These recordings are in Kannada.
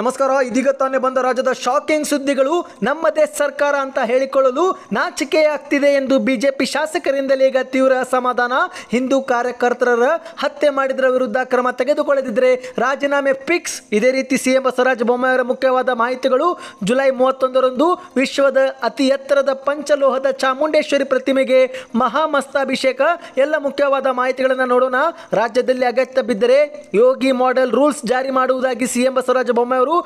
ನಮಸ್ಕಾರ ಇದೀಗ ತಾನೇ ಬಂದ ರಾಜ್ಯದ ಶಾಕಿಂಗ್ ಸುದ್ದಿಗಳು ನಮ್ಮದೇ ಸರ್ಕಾರ ಅಂತ ಹೇಳಿಕೊಳ್ಳಲು ನಾಚಿಕೆ ಆಗ್ತಿದೆ ಎಂದು ಬಿಜೆಪಿ ಶಾಸಕರಿಂದಲೇ ಈಗ ತೀವ್ರ ಅಸಮಾಧಾನ ಹಿಂದೂ ಕಾರ್ಯಕರ್ತರ ಹತ್ಯೆ ಮಾಡಿದರ ವಿರುದ್ಧ ಕ್ರಮ ತೆಗೆದುಕೊಳ್ಳದಿದ್ದರೆ ರಾಜೀನಾಮೆ ಫಿಕ್ಸ್ ಇದೇ ರೀತಿ ಸಿಎಂ ಬಸವರಾಜ ಬೊಮ್ಮಾಯಿಯವರ ಮುಖ್ಯವಾದ ಮಾಹಿತಿಗಳು ಜುಲೈ ಮೂವತ್ತೊಂದರಂದು ವಿಶ್ವದ ಅತಿ ಎತ್ತರದ ಪಂಚಲೋಹದ ಚಾಮುಂಡೇಶ್ವರಿ ಪ್ರತಿಮೆಗೆ ಮಹಾಮಸ್ತಾಭಿಷೇಕ ಎಲ್ಲ ಮುಖ್ಯವಾದ ಮಾಹಿತಿಗಳನ್ನು ನೋಡೋಣ ರಾಜ್ಯದಲ್ಲಿ ಅಗತ್ಯ ಬಿದ್ದರೆ ಯೋಗಿ ಮಾಡೆಲ್ ರೂಲ್ಸ್ ಜಾರಿ ಮಾಡುವುದಾಗಿ ಸಿಎಂ ಬಸವರಾಜ ಬೊಮ್ಮಾಯಿ ಅವರು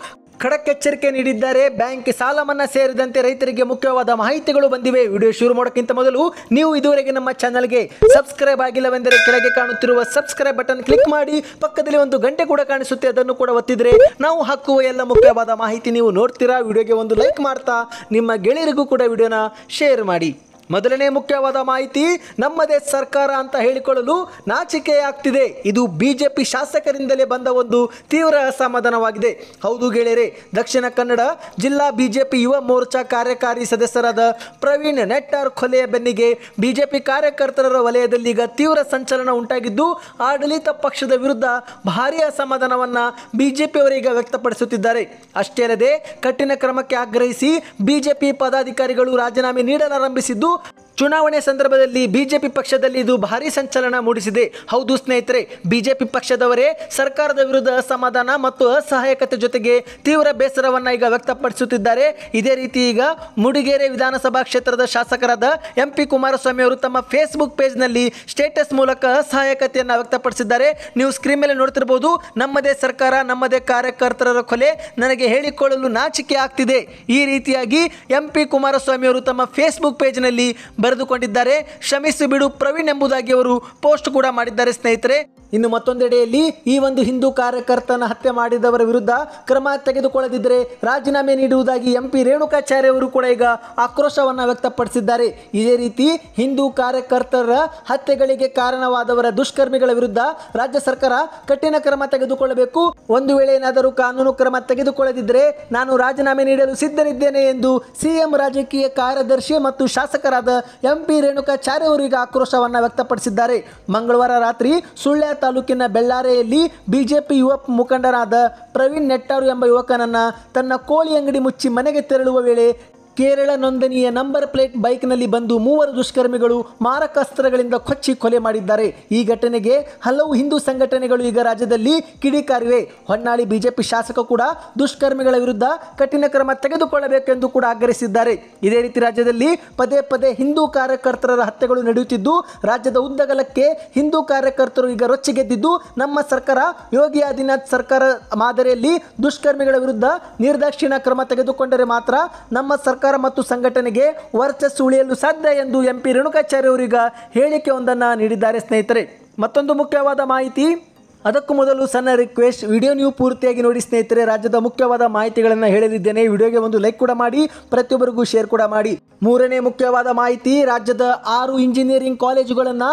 ಖಡಕ್ ಎಚ್ಚರಿಕೆ ನೀಡಿದ್ದಾರೆ ಬ್ಯಾಂಕ್ ಸಾಲ ಮನ್ನಾ ಸೇರಿದಂತೆ ರೈತರಿಗೆ ಮುಖ್ಯವಾದ ಮಾಹಿತಿಗಳು ಬಂದಿವೆ ವಿಡಿಯೋ ಶುರು ಮಾಡೋಕ್ಕಿಂತ ಮೊದಲು ನೀವು ಇದುವರೆಗೆ ನಮ್ಮ ಚಾನಲ್ಗೆ ಸಬ್ಸ್ಕ್ರೈಬ್ ಆಗಿಲ್ಲವೆಂದರೆ ಕೆಳಗೆ ಕಾಣುತ್ತಿರುವ ಸಬ್ಸ್ಕ್ರೈಬ್ ಬಟನ್ ಕ್ಲಿಕ್ ಮಾಡಿ ಪಕ್ಕದಲ್ಲಿ ಒಂದು ಗಂಟೆ ಕೂಡ ಕಾಣಿಸುತ್ತೆ ಅದನ್ನು ಕೂಡ ಒತ್ತಿದ್ರೆ ನಾವು ಹಾಕುವ ಎಲ್ಲ ಮುಖ್ಯವಾದ ಮಾಹಿತಿ ನೀವು ನೋಡ್ತೀರಾ ವಿಡಿಯೋಗೆ ಒಂದು ಲೈಕ್ ಮಾಡ್ತಾ ನಿಮ್ಮ ಗೆಳೆಯರಿಗೂ ಕೂಡ ವಿಡಿಯೋನ ಶೇರ್ ಮಾಡಿ ಮೊದಲನೇ ಮುಖ್ಯವಾದ ಮಾಹಿತಿ ನಮ್ಮದೇ ಸರ್ಕಾರ ಅಂತ ಹೇಳಿಕೊಳ್ಳಲು ನಾಚಿಕೆಯಾಗ್ತಿದೆ ಇದು ಬಿಜೆಪಿ ಶಾಸಕರಿಂದಲೇ ಬಂದ ಒಂದು ತೀವ್ರ ಅಸಮಾಧಾನವಾಗಿದೆ ಹೌದು ಗೆಳೆಯರೆ ದಕ್ಷಿಣ ಕನ್ನಡ ಜಿಲ್ಲಾ ಬಿಜೆಪಿ ಯುವ ಮೋರ್ಚಾ ಕಾರ್ಯಕಾರಿ ಸದಸ್ಯರಾದ ಪ್ರವೀಣ್ ನೆಟ್ಟಾರ್ ಕೊಲೆಯ ಬೆನ್ನಿಗೆ ಬಿಜೆಪಿ ಕಾರ್ಯಕರ್ತರ ವಲಯದಲ್ಲಿ ಈಗ ತೀವ್ರ ಸಂಚಲನ ಉಂಟಾಗಿದ್ದು ಆಡಳಿತ ಪಕ್ಷದ ವಿರುದ್ಧ ಭಾರೀ ಅಸಮಾಧಾನವನ್ನು ಬಿಜೆಪಿಯವರೀಗ ವ್ಯಕ್ತಪಡಿಸುತ್ತಿದ್ದಾರೆ ಅಷ್ಟೇ ಅಲ್ಲದೆ ಕಠಿಣ ಕ್ರಮಕ್ಕೆ ಆಗ್ರಹಿಸಿ ಬಿಜೆಪಿ ಪದಾಧಿಕಾರಿಗಳು ರಾಜೀನಾಮೆ ನೀಡಲಾರಂಭಿಸಿದ್ದು と ಚುನಾವಣೆ ಸಂದರ್ಭದಲ್ಲಿ ಬಿಜೆಪಿ ಪಕ್ಷದಲ್ಲಿ ಇದು ಭಾರಿ ಸಂಚಲನ ಮೂಡಿಸಿದೆ ಹೌದು ಸ್ನೇಹಿತರೆ ಬಿಜೆಪಿ ಪಕ್ಷದವರೇ ಸರ್ಕಾರದ ವಿರುದ್ಧ ಅಸಮಾಧಾನ ಮತ್ತು ಅಸಹಾಯಕತೆ ಜೊತೆಗೆ ತೀವ್ರ ಬೇಸರವನ್ನು ಈಗ ವ್ಯಕ್ತಪಡಿಸುತ್ತಿದ್ದಾರೆ ಇದೇ ರೀತಿ ಈಗ ಮುಡಿಗೇರೆ ವಿಧಾನಸಭಾ ಕ್ಷೇತ್ರದ ಶಾಸಕರಾದ ಎಂ ಪಿ ಕುಮಾರಸ್ವಾಮಿ ಅವರು ತಮ್ಮ ಫೇಸ್ಬುಕ್ ಪೇಜ್ನಲ್ಲಿ ಸ್ಟೇಟಸ್ ಮೂಲಕ ಅಸಹಾಯಕತೆಯನ್ನು ವ್ಯಕ್ತಪಡಿಸಿದ್ದಾರೆ ನೀವು ಸ್ಕ್ರೀನ್ ಮೇಲೆ ನೋಡ್ತಿರ್ಬೋದು ನಮ್ಮದೇ ಸರ್ಕಾರ ನಮ್ಮದೇ ಕಾರ್ಯಕರ್ತರ ಕೊಲೆ ನನಗೆ ಹೇಳಿಕೊಳ್ಳಲು ನಾಚಿಕೆ ಆಗ್ತಿದೆ ಈ ರೀತಿಯಾಗಿ ಎಂ ಪಿ ಕುಮಾರಸ್ವಾಮಿ ಅವರು ತಮ್ಮ ಫೇಸ್ಬುಕ್ ಪೇಜ್ನಲ್ಲಿ ಬರೆದುಕೊಂಡಿದ್ದಾರೆ ಶ್ರಮಿಸಿ ಬಿಡು ಪ್ರವೀಣ್ ಎಂಬುದಾಗಿ ಅವರು ಪೋಸ್ಟ್ ಕೂಡ ಮಾಡಿದ್ದಾರೆ ಸ್ನೇಹಿತರೆ ಇನ್ನು ಮತ್ತೊಂದೆಡೆಯಲ್ಲಿ ಈ ಒಂದು ಹಿಂದೂ ಕಾರ್ಯಕರ್ತನ ಹತ್ಯೆ ಮಾಡಿದವರ ವಿರುದ್ಧ ಕ್ರಮ ತೆಗೆದುಕೊಳ್ಳದಿದ್ದರೆ ರಾಜೀನಾಮೆ ನೀಡುವುದಾಗಿ ಎಂಪಿ ರೇಣುಕಾಚಾರ್ಯ ಅವರು ಕೂಡ ಈಗ ಆಕ್ರೋಶವನ್ನು ವ್ಯಕ್ತಪಡಿಸಿದ್ದಾರೆ ಇದೇ ರೀತಿ ಹಿಂದೂ ಕಾರ್ಯಕರ್ತರ ಹತ್ಯೆಗಳಿಗೆ ಕಾರಣವಾದವರ ದುಷ್ಕರ್ಮಿಗಳ ವಿರುದ್ಧ ರಾಜ್ಯ ಸರ್ಕಾರ ಕಠಿಣ ಕ್ರಮ ತೆಗೆದುಕೊಳ್ಳಬೇಕು ಒಂದು ವೇಳೆ ಏನಾದರೂ ಕಾನೂನು ಕ್ರಮ ತೆಗೆದುಕೊಳ್ಳದಿದ್ದರೆ ನಾನು ರಾಜೀನಾಮೆ ನೀಡಲು ಸಿದ್ಧನಿದ್ದೇನೆ ಎಂದು ಸಿಎಂ ರಾಜಕೀಯ ಕಾರ್ಯದರ್ಶಿ ಮತ್ತು ಶಾಸಕರಾದ ಎಂಪಿ ರೇಣುಕಾಚಾರ್ಯ ಈಗ ಆಕ್ರೋಶವನ್ನು ವ್ಯಕ್ತಪಡಿಸಿದ್ದಾರೆ ಮಂಗಳವಾರ ರಾತ್ರಿ ಸುಳ್ಯ ತಾಲೂಕಿನ ಬೆಳ್ಳಾರೆಯಲ್ಲಿ ಬಿಜೆಪಿ ಯುವ ಮುಖಂಡರಾದ ಪ್ರವೀಣ್ ನೆಟ್ಟಾರು ಎಂಬ ಯುವಕನನ್ನ ತನ್ನ ಕೋಳಿ ಅಂಗಡಿ ಮುಚ್ಚಿ ಮನೆಗೆ ತೆರಳುವ ವೇಳೆ ಕೇರಳ ನೋಂದಣಿಯ ನಂಬರ್ ಪ್ಲೇಟ್ ಬೈಕ್ನಲ್ಲಿ ಬಂದು ಮೂವರು ದುಷ್ಕರ್ಮಿಗಳು ಮಾರಕಾಸ್ತ್ರಗಳಿಂದ ಕೊಚ್ಚಿ ಕೊಲೆ ಮಾಡಿದ್ದಾರೆ ಈ ಘಟನೆಗೆ ಹಲವು ಹಿಂದೂ ಸಂಘಟನೆಗಳು ಈಗ ರಾಜ್ಯದಲ್ಲಿ ಕಿಡಿಕಾರಿವೆ ಹೊನ್ನಾಳಿ ಬಿಜೆಪಿ ಶಾಸಕ ಕೂಡ ದುಷ್ಕರ್ಮಿಗಳ ವಿರುದ್ಧ ಕಠಿಣ ಕ್ರಮ ತೆಗೆದುಕೊಳ್ಳಬೇಕೆಂದು ಕೂಡ ಆಗ್ರಹಿಸಿದ್ದಾರೆ ಇದೇ ರೀತಿ ರಾಜ್ಯದಲ್ಲಿ ಪದೇ ಪದೇ ಹಿಂದೂ ಕಾರ್ಯಕರ್ತರ ಹತ್ಯೆಗಳು ನಡೆಯುತ್ತಿದ್ದು ರಾಜ್ಯದ ಉದ್ದಗಲಕ್ಕೆ ಹಿಂದೂ ಕಾರ್ಯಕರ್ತರು ಈಗ ರೊಚ್ಚಿಗೆದ್ದಿದ್ದು ನಮ್ಮ ಸರ್ಕಾರ ಯೋಗಿ ಆದಿತ್ಯನಾಥ್ ಸರ್ಕಾರ ಮಾದರಿಯಲ್ಲಿ ದುಷ್ಕರ್ಮಿಗಳ ವಿರುದ್ಧ ನಿರ್ದಾಕ್ಷಿಣ್ಯ ಕ್ರಮ ತೆಗೆದುಕೊಂಡರೆ ಮಾತ್ರ ನಮ್ಮ ಸರ್ಕಾರ ಮತ್ತು ಸಂಘಟನೆಗೆ ವರ್ಚಸ್ಸು ಉಳಿಯಲು ಸಾಧ್ಯ ಎಂದು ಎಂಪಿ ರೇಣುಕಾಚಾರ್ಯ ಅವರೀಗ ಹೇಳಿಕೆಯೊಂದನ್ನು ನೀಡಿದ್ದಾರೆ ಸ್ನೇಹಿತರೆ ಮತ್ತೊಂದು ಮುಖ್ಯವಾದ ಮಾಹಿತಿ ಅದಕ್ಕೂ ಮೊದಲು ಸಣ್ಣ ರಿಕ್ವೆಸ್ಟ್ ವಿಡಿಯೋ ನೀವು ಪೂರ್ತಿಯಾಗಿ ನೋಡಿ ಸ್ನೇಹಿತರೆ ರಾಜ್ಯದ ಮುಖ್ಯವಾದ ಮಾಹಿತಿಗಳನ್ನು ಹೇಳಲಿದ್ದೇನೆ ವಿಡಿಯೋಗೆ ಒಂದು ಲೈಕ್ ಕೂಡ ಮಾಡಿ ಪ್ರತಿಯೊಬ್ಬರಿಗೂ ಶೇರ್ ಕೂಡ ಮಾಡಿ ಮೂರನೇ ಮುಖ್ಯವಾದ ಮಾಹಿತಿ ರಾಜ್ಯದ ಆರು ಇಂಜಿನಿಯರಿಂಗ್ ಕಾಲೇಜುಗಳನ್ನು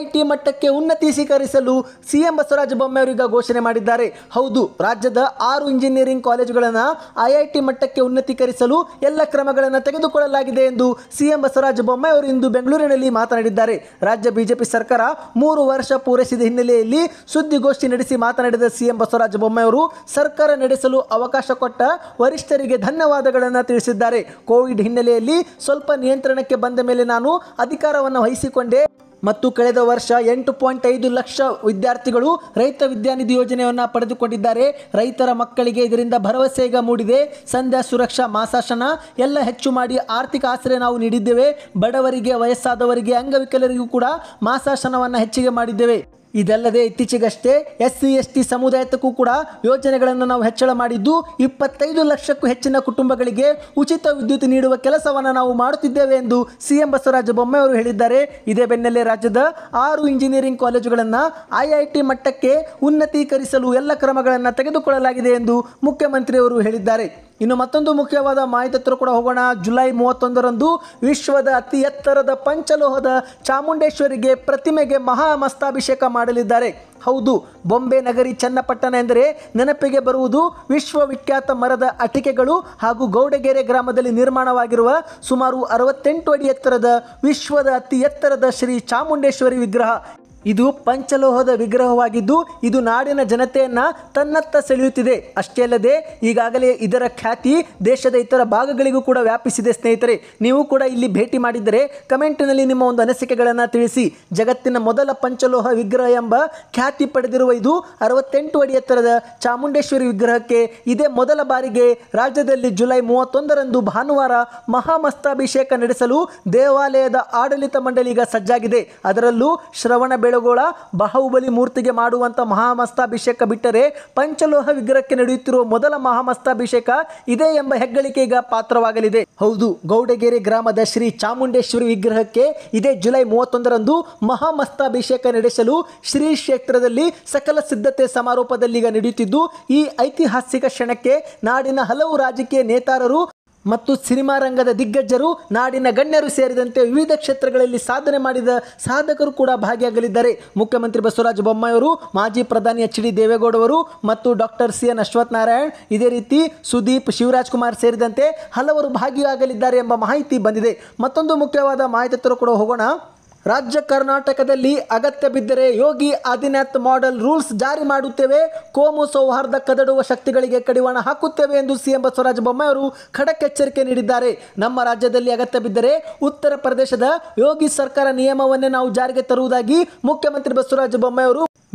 ಐಐಟಿ ಮಟ್ಟಕ್ಕೆ ಉನ್ನತೀಕರಿಸಲು ಸಿಎಂ ಬಸವರಾಜ ಬೊಮ್ಮೆಯವರೀಗ ಘೋಷಣೆ ಮಾಡಿದ್ದಾರೆ ಹೌದು ರಾಜ್ಯದ ಆರು ಇಂಜಿನಿಯರಿಂಗ್ ಕಾಲೇಜುಗಳನ್ನು ಐಐಟಿ ಮಟ್ಟಕ್ಕೆ ಉನ್ನತೀಕರಿಸಲು ಎಲ್ಲ ಕ್ರಮಗಳನ್ನು ತೆಗೆದುಕೊಳ್ಳಲಾಗಿದೆ ಎಂದು ಸಿಎಂ ಬಸವರಾಜ ಬೊಮ್ಮಾಯಿ ಇಂದು ಬೆಂಗಳೂರಿನಲ್ಲಿ ಮಾತನಾಡಿದ್ದಾರೆ ರಾಜ್ಯ ಬಿಜೆಪಿ ಸರ್ಕಾರ ಮೂರು ವರ್ಷ ಪೂರೈಸಿದ ಹಿನ್ನೆಲೆಯಲ್ಲಿ ಸುದ್ದಿ ಸುದ್ದಿಗೋಷ್ಠಿ ನಡೆಸಿ ಮಾತನಾಡಿದ ಸಿಎಂ ಬಸವರಾಜ ಅವರು ಸರ್ಕಾರ ನಡೆಸಲು ಅವಕಾಶ ಕೊಟ್ಟ ವರಿಷ್ಠರಿಗೆ ಧನ್ಯವಾದಗಳನ್ನು ತಿಳಿಸಿದ್ದಾರೆ ಕೋವಿಡ್ ಹಿನ್ನೆಲೆಯಲ್ಲಿ ಸ್ವಲ್ಪ ನಿಯಂತ್ರಣಕ್ಕೆ ಬಂದ ಮೇಲೆ ನಾನು ಅಧಿಕಾರವನ್ನು ವಹಿಸಿಕೊಂಡೆ ಮತ್ತು ಕಳೆದ ವರ್ಷ ಎಂಟು ಪಾಯಿಂಟ್ ಐದು ಲಕ್ಷ ವಿದ್ಯಾರ್ಥಿಗಳು ರೈತ ವಿದ್ಯಾನಿಧಿ ಯೋಜನೆಯನ್ನು ಪಡೆದುಕೊಂಡಿದ್ದಾರೆ ರೈತರ ಮಕ್ಕಳಿಗೆ ಇದರಿಂದ ಭರವಸೆಗ ಮೂಡಿದೆ ಸಂಧ್ಯಾ ಸುರಕ್ಷಾ ಮಾಸಾಶನ ಎಲ್ಲ ಹೆಚ್ಚು ಮಾಡಿ ಆರ್ಥಿಕ ಆಸರೆ ನಾವು ನೀಡಿದ್ದೇವೆ ಬಡವರಿಗೆ ವಯಸ್ಸಾದವರಿಗೆ ಅಂಗವಿಕಲರಿಗೂ ಕೂಡ ಮಾಸಾಶನವನ್ನು ಹೆಚ್ಚಿಗೆ ಮಾಡಿದ್ದೇವೆ ಇದಲ್ಲದೆ ಇತ್ತೀಚೆಗಷ್ಟೇ ಎಸ್ ಸಿ ಎಸ್ ಟಿ ಸಮುದಾಯಕ್ಕೂ ಕೂಡ ಯೋಜನೆಗಳನ್ನು ನಾವು ಹೆಚ್ಚಳ ಮಾಡಿದ್ದು ಇಪ್ಪತ್ತೈದು ಲಕ್ಷಕ್ಕೂ ಹೆಚ್ಚಿನ ಕುಟುಂಬಗಳಿಗೆ ಉಚಿತ ವಿದ್ಯುತ್ ನೀಡುವ ಕೆಲಸವನ್ನು ನಾವು ಮಾಡುತ್ತಿದ್ದೇವೆ ಎಂದು ಸಿಎಂ ಬಸವರಾಜ ಅವರು ಹೇಳಿದ್ದಾರೆ ಇದೇ ಬೆನ್ನಲ್ಲೇ ರಾಜ್ಯದ ಆರು ಇಂಜಿನಿಯರಿಂಗ್ ಕಾಲೇಜುಗಳನ್ನು ಐಐಟಿ ಮಟ್ಟಕ್ಕೆ ಉನ್ನತೀಕರಿಸಲು ಎಲ್ಲ ಕ್ರಮಗಳನ್ನು ತೆಗೆದುಕೊಳ್ಳಲಾಗಿದೆ ಎಂದು ಮುಖ್ಯಮಂತ್ರಿಯವರು ಹೇಳಿದ್ದಾರೆ ಇನ್ನು ಮತ್ತೊಂದು ಮುಖ್ಯವಾದ ಮಾಹಿತಿ ಹತ್ರ ಕೂಡ ಹೋಗೋಣ ಜುಲೈ ಮೂವತ್ತೊಂದರಂದು ವಿಶ್ವದ ಅತಿ ಎತ್ತರದ ಪಂಚಲೋಹದ ಚಾಮುಂಡೇಶ್ವರಿಗೆ ಪ್ರತಿಮೆಗೆ ಮಹಾ ಮಾಡಲಿದ್ದಾರೆ ಹೌದು ಬೊಂಬೆ ನಗರಿ ಚನ್ನಪಟ್ಟಣ ಎಂದರೆ ನೆನಪಿಗೆ ಬರುವುದು ವಿಶ್ವವಿಖ್ಯಾತ ಮರದ ಅಟಿಕೆಗಳು ಹಾಗೂ ಗೌಡಗೆರೆ ಗ್ರಾಮದಲ್ಲಿ ನಿರ್ಮಾಣವಾಗಿರುವ ಸುಮಾರು ಅರವತ್ತೆಂಟು ಅಡಿ ಎತ್ತರದ ವಿಶ್ವದ ಅತಿ ಎತ್ತರದ ಶ್ರೀ ಚಾಮುಂಡೇಶ್ವರಿ ವಿಗ್ರಹ ಇದು ಪಂಚಲೋಹದ ವಿಗ್ರಹವಾಗಿದ್ದು ಇದು ನಾಡಿನ ಜನತೆಯನ್ನು ತನ್ನತ್ತ ಸೆಳೆಯುತ್ತಿದೆ ಅಷ್ಟೇ ಅಲ್ಲದೆ ಈಗಾಗಲೇ ಇದರ ಖ್ಯಾತಿ ದೇಶದ ಇತರ ಭಾಗಗಳಿಗೂ ಕೂಡ ವ್ಯಾಪಿಸಿದೆ ಸ್ನೇಹಿತರೆ ನೀವು ಕೂಡ ಇಲ್ಲಿ ಭೇಟಿ ಮಾಡಿದರೆ ಕಮೆಂಟ್ನಲ್ಲಿ ನಿಮ್ಮ ಒಂದು ಅನಿಸಿಕೆಗಳನ್ನು ತಿಳಿಸಿ ಜಗತ್ತಿನ ಮೊದಲ ಪಂಚಲೋಹ ವಿಗ್ರಹ ಎಂಬ ಖ್ಯಾತಿ ಪಡೆದಿರುವ ಇದು ಅರವತ್ತೆಂಟು ಅಡಿ ಎತ್ತರದ ಚಾಮುಂಡೇಶ್ವರಿ ವಿಗ್ರಹಕ್ಕೆ ಇದೇ ಮೊದಲ ಬಾರಿಗೆ ರಾಜ್ಯದಲ್ಲಿ ಜುಲೈ ಮೂವತ್ತೊಂದರಂದು ಭಾನುವಾರ ಮಹಾಮಸ್ತಾಭಿಷೇಕ ನಡೆಸಲು ದೇವಾಲಯದ ಆಡಳಿತ ಮಂಡಳಿ ಈಗ ಸಜ್ಜಾಗಿದೆ ಅದರಲ್ಲೂ ಶ್ರವಣ ಬೆಳಗೋಳ ಬಾಹುಬಲಿ ಮೂರ್ತಿಗೆ ಮಾಡುವಂಥ ಮಹಾಮಸ್ತಾಭಿಷೇಕ ಬಿಟ್ಟರೆ ಪಂಚಲೋಹ ವಿಗ್ರಹಕ್ಕೆ ನಡೆಯುತ್ತಿರುವ ಮೊದಲ ಮಹಾಮಸ್ತಾಭಿಷೇಕ ಇದೇ ಎಂಬ ಹೆಗ್ಗಳಿಕೆ ಈಗ ಪಾತ್ರವಾಗಲಿದೆ ಹೌದು ಗೌಡಗೆರೆ ಗ್ರಾಮದ ಶ್ರೀ ಚಾಮುಂಡೇಶ್ವರಿ ವಿಗ್ರಹಕ್ಕೆ ಇದೇ ಜುಲೈ ಮೂವತ್ತೊಂದರಂದು ಮಹಾಮಸ್ತಾಭಿಷೇಕ ನಡೆಸಲು ಶ್ರೀ ಕ್ಷೇತ್ರದಲ್ಲಿ ಸಕಲ ಸಿದ್ಧತೆ ಸಮಾರೋಪದಲ್ಲಿ ಈಗ ನಡೆಯುತ್ತಿದ್ದು ಈ ಐತಿಹಾಸಿಕ ಕ್ಷಣಕ್ಕೆ ನಾಡಿನ ಹಲವು ರಾಜಕೀಯ ನೇತಾರರು ಮತ್ತು ಸಿನಿಮಾ ರಂಗದ ದಿಗ್ಗಜರು ನಾಡಿನ ಗಣ್ಯರು ಸೇರಿದಂತೆ ವಿವಿಧ ಕ್ಷೇತ್ರಗಳಲ್ಲಿ ಸಾಧನೆ ಮಾಡಿದ ಸಾಧಕರು ಕೂಡ ಭಾಗಿಯಾಗಲಿದ್ದಾರೆ ಮುಖ್ಯಮಂತ್ರಿ ಬಸವರಾಜ ಬೊಮ್ಮಾಯಿಯವರು ಮಾಜಿ ಪ್ರಧಾನಿ ಎಚ್ ಡಿ ದೇವೇಗೌಡವರು ಮತ್ತು doctor C N Ashwath Narayan ಇದೇ ರೀತಿ ಸುದೀಪ್ ಶಿವರಾಜ್ ಕುಮಾರ್ ಸೇರಿದಂತೆ ಹಲವರು ಭಾಗಿಯಾಗಲಿದ್ದಾರೆ ಎಂಬ ಮಾಹಿತಿ ಬಂದಿದೆ ಮತ್ತೊಂದು ಮುಖ್ಯವಾದ ಮಾಹಿತಿ ಕೂಡ ಹೋಗೋಣ ರಾಜ್ಯ ಕರ್ನಾಟಕದಲ್ಲಿ ಅಗತ್ಯ ಬಿದ್ದರೆ ಯೋಗಿ ಆದಿನಾಥ್ ಮಾಡೆಲ್ ರೂಲ್ಸ್ ಜಾರಿ ಮಾಡುತ್ತೇವೆ ಕೋಮು ಸೌಹಾರ್ದ ಕದಡುವ ಶಕ್ತಿಗಳಿಗೆ ಕಡಿವಾಣ ಹಾಕುತ್ತೇವೆ ಎಂದು ಸಿಎಂ ಬಸವರಾಜ ಬೊಮ್ಮಾಯಿ ಖಡಕ್ ಎಚ್ಚರಿಕೆ ನೀಡಿದ್ದಾರೆ ನಮ್ಮ ರಾಜ್ಯದಲ್ಲಿ ಅಗತ್ಯ ಬಿದ್ದರೆ ಉತ್ತರ ಪ್ರದೇಶದ ಯೋಗಿ ಸರ್ಕಾರ ನಿಯಮವನ್ನೇ ನಾವು ಜಾರಿಗೆ ತರುವುದಾಗಿ ಮುಖ್ಯಮಂತ್ರಿ ಬಸವರಾಜ ಬೊಮ್ಮಾಯಿ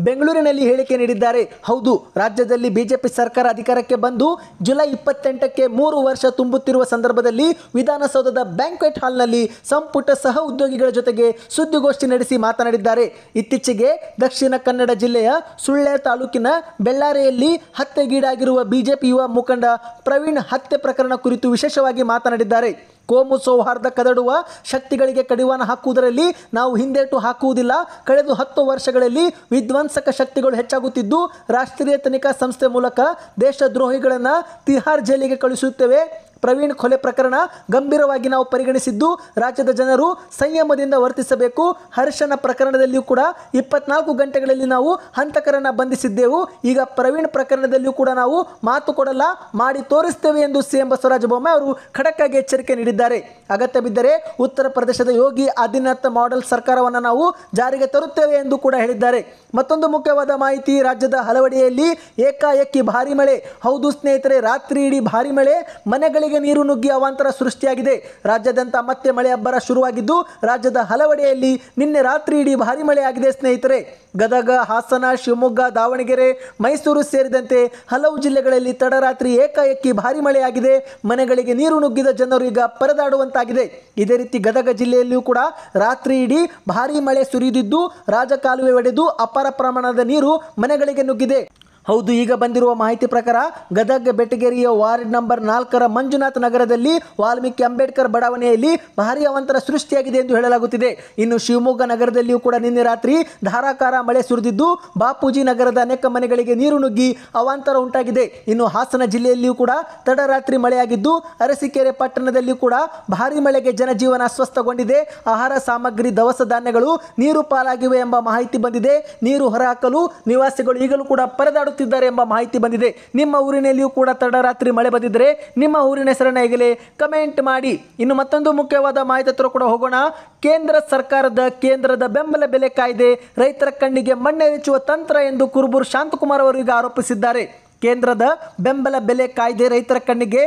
ಬೆಂಗಳೂರಿನಲ್ಲಿ ಹೇಳಿಕೆ ನೀಡಿದ್ದಾರೆ ಹೌದು ರಾಜ್ಯದಲ್ಲಿ ಬಿಜೆಪಿ ಸರ್ಕಾರ ಅಧಿಕಾರಕ್ಕೆ ಬಂದು ಜುಲೈ ಇಪ್ಪತ್ತೆಂಟಕ್ಕೆ ಮೂರು ವರ್ಷ ತುಂಬುತ್ತಿರುವ ಸಂದರ್ಭದಲ್ಲಿ ವಿಧಾನಸೌಧದ ಬ್ಯಾಂಕ್ವೆಟ್ ಹಾಲ್ನಲ್ಲಿ ಸಂಪುಟ ಸಹ ಉದ್ಯೋಗಿಗಳ ಜೊತೆಗೆ ಸುದ್ದಿಗೋಷ್ಠಿ ನಡೆಸಿ ಮಾತನಾಡಿದ್ದಾರೆ ಇತ್ತೀಚೆಗೆ ದಕ್ಷಿಣ ಕನ್ನಡ ಜಿಲ್ಲೆಯ ಸುಳ್ಳೇ ತಾಲೂಕಿನ ಬೆಳ್ಳಾರೆಯಲ್ಲಿ ಹತ್ಯೆಗೀಡಾಗಿರುವ ಬಿಜೆಪಿ ಯುವ ಮುಖಂಡ ಪ್ರವೀಣ್ ಹತ್ಯೆ ಪ್ರಕರಣ ಕುರಿತು ವಿಶೇಷವಾಗಿ ಮಾತನಾಡಿದ್ದಾರೆ ಕೋಮು ಸೌಹಾರ್ದ ಕದಡುವ ಶಕ್ತಿಗಳಿಗೆ ಕಡಿವಾಣ ಹಾಕುವುದರಲ್ಲಿ ನಾವು ಹಿಂದೇಟು ಹಾಕುವುದಿಲ್ಲ ಕಳೆದ ಹತ್ತು ವರ್ಷಗಳಲ್ಲಿ ವಿಧ್ವಂಸಕ ಶಕ್ತಿಗಳು ಹೆಚ್ಚಾಗುತ್ತಿದ್ದು ರಾಷ್ಟ್ರೀಯ ತನಿಖಾ ಸಂಸ್ಥೆ ಮೂಲಕ ದೇಶದ್ರೋಹಿಗಳನ್ನು ತಿಹಾರ್ ಜೈಲಿಗೆ ಕಳುಹಿಸುತ್ತೇವೆ ಪ್ರವೀಣ್ ಕೊಲೆ ಪ್ರಕರಣ ಗಂಭೀರವಾಗಿ ನಾವು ಪರಿಗಣಿಸಿದ್ದು ರಾಜ್ಯದ ಜನರು ಸಂಯಮದಿಂದ ವರ್ತಿಸಬೇಕು ಹರ್ಷನ ಪ್ರಕರಣದಲ್ಲಿಯೂ ಕೂಡ ಇಪ್ಪತ್ನಾಲ್ಕು ಗಂಟೆಗಳಲ್ಲಿ ನಾವು ಹಂತಕರನ್ನು ಬಂಧಿಸಿದ್ದೆವು ಈಗ ಪ್ರವೀಣ್ ಪ್ರಕರಣದಲ್ಲಿಯೂ ಕೂಡ ನಾವು ಮಾತು ಕೊಡಲ್ಲ ಮಾಡಿ ತೋರಿಸ್ತೇವೆ ಎಂದು ಸಿಎಂ ಬಸವರಾಜ ಬೊಮ್ಮಾಯಿ ಅವರು ಖಡಕ್ಕಾಗಿ ಎಚ್ಚರಿಕೆ ನೀಡಿದ್ದಾರೆ ಅಗತ್ಯ ಬಿದ್ದರೆ ಉತ್ತರ ಪ್ರದೇಶದ ಯೋಗಿ ಆದಿನಾಥ ಮಾಡೆಲ್ ಸರ್ಕಾರವನ್ನು ನಾವು ಜಾರಿಗೆ ತರುತ್ತೇವೆ ಎಂದು ಕೂಡ ಹೇಳಿದ್ದಾರೆ ಮತ್ತೊಂದು ಮುಖ್ಯವಾದ ಮಾಹಿತಿ ರಾಜ್ಯದ ಹಲವಡೆಯಲ್ಲಿ ಏಕಾಏಕಿ ಭಾರಿ ಮಳೆ ಹೌದು ಸ್ನೇಹಿತರೆ ರಾತ್ರಿ ಇಡೀ ಭಾರಿ ಮಳೆ ಮನೆಗಳಿಗೆ ಕೆರೆಗೆ ನೀರು ನುಗ್ಗಿ ಅವಾಂತರ ಸೃಷ್ಟಿಯಾಗಿದೆ ರಾಜ್ಯಾದ್ಯಂತ ಮತ್ತೆ ಮಳೆ ಅಬ್ಬರ ಶುರುವಾಗಿದ್ದು ರಾಜ್ಯದ ಹಲವೆಡೆಯಲ್ಲಿ ನಿನ್ನೆ ರಾತ್ರಿ ಇಡೀ ಭಾರಿ ಮಳೆಯಾಗಿದೆ ಸ್ನೇಹಿತರೆ ಗದಗ ಹಾಸನ ಶಿವಮೊಗ್ಗ ದಾವಣಗೆರೆ ಮೈಸೂರು ಸೇರಿದಂತೆ ಹಲವು ಜಿಲ್ಲೆಗಳಲ್ಲಿ ತಡರಾತ್ರಿ ಏಕಾಏಕಿ ಭಾರಿ ಮಳೆಯಾಗಿದೆ ಮನೆಗಳಿಗೆ ನೀರು ನುಗ್ಗಿದ ಜನರು ಈಗ ಪರದಾಡುವಂತಾಗಿದೆ ಇದೇ ರೀತಿ ಗದಗ ಜಿಲ್ಲೆಯಲ್ಲಿಯೂ ಕೂಡ ರಾತ್ರಿ ಇಡೀ ಭಾರಿ ಮಳೆ ಸುರಿದಿದ್ದು ರಾಜಕಾಲುವೆ ಒಡೆದು ಅಪಾರ ಪ್ರಮಾಣದ ನೀರು ಮನೆಗಳಿಗೆ ನುಗ್ಗಿದೆ ಹೌದು ಈಗ ಬಂದಿರುವ ಮಾಹಿತಿ ಪ್ರಕಾರ ಗದಗ ಬೆಟಗೇರಿಯ ವಾರ್ಡ್ ನಂಬರ್ ನಾಲ್ಕರ ಮಂಜುನಾಥ್ ನಗರದಲ್ಲಿ ವಾಲ್ಮೀಕಿ ಅಂಬೇಡ್ಕರ್ ಬಡಾವಣೆಯಲ್ಲಿ ಭಾರಿ ಅವಂತರ ಸೃಷ್ಟಿಯಾಗಿದೆ ಎಂದು ಹೇಳಲಾಗುತ್ತಿದೆ ಇನ್ನು ಶಿವಮೊಗ್ಗ ನಗರದಲ್ಲಿಯೂ ಕೂಡ ನಿನ್ನೆ ರಾತ್ರಿ ಧಾರಾಕಾರ ಮಳೆ ಸುರಿದಿದ್ದು ಬಾಪೂಜಿ ನಗರದ ಅನೇಕ ಮನೆಗಳಿಗೆ ನೀರು ನುಗ್ಗಿ ಅವಾಂತರ ಉಂಟಾಗಿದೆ ಇನ್ನು ಹಾಸನ ಜಿಲ್ಲೆಯಲ್ಲಿಯೂ ಕೂಡ ತಡರಾತ್ರಿ ಮಳೆಯಾಗಿದ್ದು ಅರಸೀಕೆರೆ ಪಟ್ಟಣದಲ್ಲಿಯೂ ಕೂಡ ಭಾರಿ ಮಳೆಗೆ ಜನಜೀವನ ಅಸ್ವಸ್ಥಗೊಂಡಿದೆ ಆಹಾರ ಸಾಮಗ್ರಿ ದವಸ ಧಾನ್ಯಗಳು ನೀರು ಪಾಲಾಗಿವೆ ಎಂಬ ಮಾಹಿತಿ ಬಂದಿದೆ ನೀರು ಹೊರಹಾಕಲು ನಿವಾಸಿಗಳು ಈಗಲೂ ಕೂಡ ಪರದಾಡುತ್ತಾರೆ ಬೀಳುತ್ತಿದ್ದಾರೆ ಎಂಬ ಮಾಹಿತಿ ಬಂದಿದೆ ನಿಮ್ಮ ಊರಿನಲ್ಲಿಯೂ ಕೂಡ ತಡರಾತ್ರಿ ಮಳೆ ಬಂದಿದ್ದರೆ ನಿಮ್ಮ ಊರಿನ ಹೆಸರನ್ನ ಹೇಗಲೇ ಕಮೆಂಟ್ ಮಾಡಿ ಇನ್ನು ಮತ್ತೊಂದು ಮುಖ್ಯವಾದ ಮಾಹಿತಿ ಹತ್ರ ಕೂಡ ಹೋಗೋಣ ಕೇಂದ್ರ ಸರ್ಕಾರದ ಕೇಂದ್ರದ ಬೆಂಬಲ ಬೆಲೆ ಕಾಯ್ದೆ ರೈತರ ಕಣ್ಣಿಗೆ ಮಣ್ಣೆರಚುವ ತಂತ್ರ ಎಂದು ಕುರುಬೂರು ಶಾಂತಕುಮಾರ್ ಅವರು ಈಗ ಆರೋಪಿಸಿದ್ದಾರೆ ಕೇಂದ್ರದ ಬೆಂಬಲ ಬೆಲೆ ಕಾಯ್ದೆ ರೈತರ ಕಣ್ಣಿಗೆ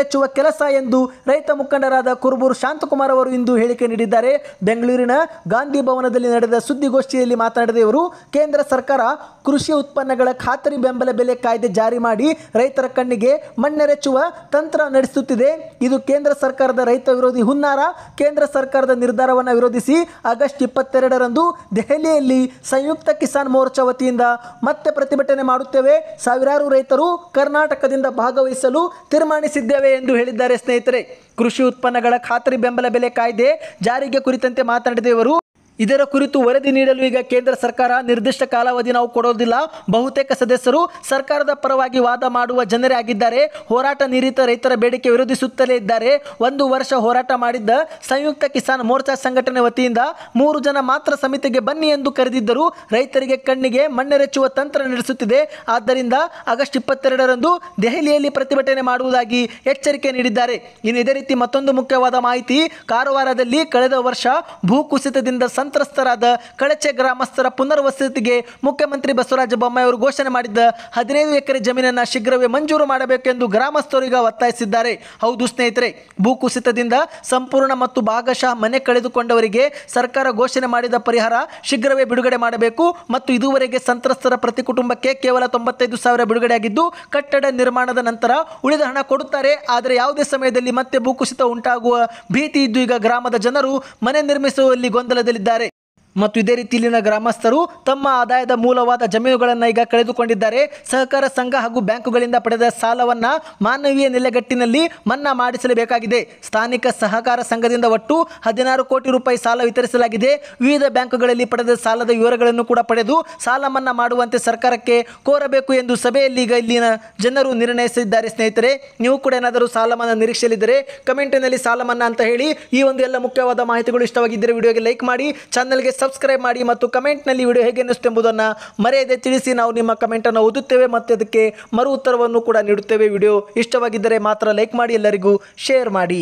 ರೆಚ್ಚುವ ಕೆಲಸ ಎಂದು ರೈತ ಮುಖಂಡರಾದ ಕುರುಬೂರು ಶಾಂತಕುಮಾರ್ ಅವರು ಇಂದು ಹೇಳಿಕೆ ನೀಡಿದ್ದಾರೆ ಬೆಂಗಳೂರಿನ ಗಾಂಧಿ ಭವನದಲ್ಲಿ ನಡೆದ ಸುದ್ದಿಗೋಷ್ಠಿಯಲ್ಲಿ ಮಾತನಾಡಿದ ಇವರು ಕೇಂದ್ರ ಸರ್ಕಾರ ಕೃಷಿ ಉತ್ಪನ್ನಗಳ ಖಾತರಿ ಬೆಂಬಲ ಬೆಲೆ ಕಾಯ್ದೆ ಜಾರಿ ಮಾಡಿ ರೈತರ ಕಣ್ಣಿಗೆ ರೆಚ್ಚುವ ತಂತ್ರ ನಡೆಸುತ್ತಿದೆ ಇದು ಕೇಂದ್ರ ಸರ್ಕಾರದ ರೈತ ವಿರೋಧಿ ಹುನ್ನಾರ ಕೇಂದ್ರ ಸರ್ಕಾರದ ನಿರ್ಧಾರವನ್ನು ವಿರೋಧಿಸಿ ಆಗಸ್ಟ್ ಇಪ್ಪತ್ತೆರಡರಂದು ದೆಹಲಿಯಲ್ಲಿ ಸಂಯುಕ್ತ ಕಿಸಾನ್ ಮೋರ್ಚಾ ವತಿಯಿಂದ ಮತ್ತೆ ಪ್ರತಿಭಟನೆ ಮಾಡುತ್ತೇವೆ ಸಾವಿರಾರು ಸಾವಿರಾರು ರೈತರು ಕರ್ನಾಟಕದಿಂದ ಭಾಗವಹಿಸಲು ತೀರ್ಮಾನಿಸಿದ್ದೇವೆ ಎಂದು ಹೇಳಿದ್ದಾರೆ ಸ್ನೇಹಿತರೆ ಕೃಷಿ ಉತ್ಪನ್ನಗಳ ಖಾತರಿ ಬೆಂಬಲ ಬೆಲೆ ಕಾಯ್ದೆ ಜಾರಿಗೆ ಕುರಿತಂತೆ ಮಾತನಾಡಿದ ಇವರು ಇದರ ಕುರಿತು ವರದಿ ನೀಡಲು ಈಗ ಕೇಂದ್ರ ಸರ್ಕಾರ ನಿರ್ದಿಷ್ಟ ಕಾಲಾವಧಿ ನಾವು ಕೊಡೋದಿಲ್ಲ ಬಹುತೇಕ ಸದಸ್ಯರು ಸರ್ಕಾರದ ಪರವಾಗಿ ವಾದ ಮಾಡುವ ಜನರೇ ಆಗಿದ್ದಾರೆ ಹೋರಾಟ ನಿರೀತ ರೈತರ ಬೇಡಿಕೆ ವಿರೋಧಿಸುತ್ತಲೇ ಇದ್ದಾರೆ ಒಂದು ವರ್ಷ ಹೋರಾಟ ಮಾಡಿದ್ದ ಸಂಯುಕ್ತ ಕಿಸಾನ್ ಮೋರ್ಚಾ ಸಂಘಟನೆ ವತಿಯಿಂದ ಮೂರು ಜನ ಮಾತ್ರ ಸಮಿತಿಗೆ ಬನ್ನಿ ಎಂದು ಕರೆದಿದ್ದರು ರೈತರಿಗೆ ಕಣ್ಣಿಗೆ ಮಣ್ಣೆರೆಚುವ ತಂತ್ರ ನಡೆಸುತ್ತಿದೆ ಆದ್ದರಿಂದ ಆಗಸ್ಟ್ ಇಪ್ಪತ್ತೆರಡರಂದು ದೆಹಲಿಯಲ್ಲಿ ಪ್ರತಿಭಟನೆ ಮಾಡುವುದಾಗಿ ಎಚ್ಚರಿಕೆ ನೀಡಿದ್ದಾರೆ ಇನ್ನು ಇದೇ ರೀತಿ ಮತ್ತೊಂದು ಮುಖ್ಯವಾದ ಮಾಹಿತಿ ಕಾರವಾರದಲ್ಲಿ ಕಳೆದ ವರ್ಷ ಭೂಕುಸಿತದಿಂದ ಸಂತ್ರಸ್ತರಾದ ಕಳಚೆ ಗ್ರಾಮಸ್ಥರ ಪುನರ್ವಸತಿಗೆ ಮುಖ್ಯಮಂತ್ರಿ ಬಸವರಾಜ ಬೊಮ್ಮಾಯಿ ಅವರು ಘೋಷಣೆ ಮಾಡಿದ್ದ ಹದಿನೈದು ಎಕರೆ ಜಮೀನನ್ನು ಶೀಘ್ರವೇ ಮಂಜೂರು ಮಾಡಬೇಕೆಂದು ಈಗ ಒತ್ತಾಯಿಸಿದ್ದಾರೆ ಹೌದು ಸ್ನೇಹಿತರೆ ಭೂಕುಸಿತದಿಂದ ಸಂಪೂರ್ಣ ಮತ್ತು ಭಾಗಶಃ ಮನೆ ಕಳೆದುಕೊಂಡವರಿಗೆ ಸರ್ಕಾರ ಘೋಷಣೆ ಮಾಡಿದ ಪರಿಹಾರ ಶೀಘ್ರವೇ ಬಿಡುಗಡೆ ಮಾಡಬೇಕು ಮತ್ತು ಇದುವರೆಗೆ ಸಂತ್ರಸ್ತರ ಪ್ರತಿ ಕುಟುಂಬಕ್ಕೆ ಕೇವಲ ತೊಂಬತ್ತೈದು ಸಾವಿರ ಬಿಡುಗಡೆಯಾಗಿದ್ದು ಕಟ್ಟಡ ನಿರ್ಮಾಣದ ನಂತರ ಉಳಿದ ಹಣ ಕೊಡುತ್ತಾರೆ ಆದರೆ ಯಾವುದೇ ಸಮಯದಲ್ಲಿ ಮತ್ತೆ ಭೂಕುಸಿತ ಉಂಟಾಗುವ ಭೀತಿ ಇದ್ದು ಈಗ ಗ್ರಾಮದ ಜನರು ಮನೆ ನಿರ್ಮಿಸುವಲ್ಲಿ ಗೊಂದಲದಲ್ಲಿದ್ದಾರೆ ಮತ್ತು ಇದೇ ರೀತಿ ಇಲ್ಲಿನ ಗ್ರಾಮಸ್ಥರು ತಮ್ಮ ಆದಾಯದ ಮೂಲವಾದ ಜಮೀನುಗಳನ್ನು ಈಗ ಕಳೆದುಕೊಂಡಿದ್ದಾರೆ ಸಹಕಾರ ಸಂಘ ಹಾಗೂ ಬ್ಯಾಂಕುಗಳಿಂದ ಪಡೆದ ಸಾಲವನ್ನು ಮಾನವೀಯ ನೆಲೆಗಟ್ಟಿನಲ್ಲಿ ಮನ್ನಾ ಮಾಡಿಸಲೇಬೇಕಾಗಿದೆ ಸ್ಥಾನಿಕ ಸಹಕಾರ ಸಂಘದಿಂದ ಒಟ್ಟು ಹದಿನಾರು ಕೋಟಿ ರೂಪಾಯಿ ಸಾಲ ವಿತರಿಸಲಾಗಿದೆ ವಿವಿಧ ಬ್ಯಾಂಕುಗಳಲ್ಲಿ ಪಡೆದ ಸಾಲದ ವಿವರಗಳನ್ನು ಕೂಡ ಪಡೆದು ಸಾಲ ಮನ್ನಾ ಮಾಡುವಂತೆ ಸರ್ಕಾರಕ್ಕೆ ಕೋರಬೇಕು ಎಂದು ಸಭೆಯಲ್ಲಿ ಈಗ ಇಲ್ಲಿನ ಜನರು ನಿರ್ಣಯಿಸಿದ್ದಾರೆ ಸ್ನೇಹಿತರೆ ನೀವು ಕೂಡ ಏನಾದರೂ ಸಾಲ ಮನ್ನಾ ನಿರೀಕ್ಷೆಯಲ್ಲಿದ್ದರೆ ಕಮೆಂಟ್ನಲ್ಲಿ ಸಾಲ ಮನ್ನಾ ಅಂತ ಹೇಳಿ ಈ ಒಂದು ಎಲ್ಲ ಮುಖ್ಯವಾದ ಮಾಹಿತಿಗಳು ಇಷ್ಟವಾಗಿದ್ದರೆ ವಿಡಿಯೋಗೆ ಲೈಕ್ ಮಾಡಿ ಚಾನಲ್ಗೆ ಸಬ್ಸ್ಕ್ರೈಬ್ ಮಾಡಿ ಮತ್ತು ಕಮೆಂಟ್ನಲ್ಲಿ ವಿಡಿಯೋ ಹೇಗೆ ಎಂಬುದನ್ನು ಮರೆಯದೆ ತಿಳಿಸಿ ನಾವು ನಿಮ್ಮ ಕಮೆಂಟನ್ನು ಓದುತ್ತೇವೆ ಮತ್ತು ಅದಕ್ಕೆ ಮರು ಉತ್ತರವನ್ನು ಕೂಡ ನೀಡುತ್ತೇವೆ ವಿಡಿಯೋ ಇಷ್ಟವಾಗಿದ್ದರೆ ಮಾತ್ರ ಲೈಕ್ ಮಾಡಿ ಎಲ್ಲರಿಗೂ ಶೇರ್ ಮಾಡಿ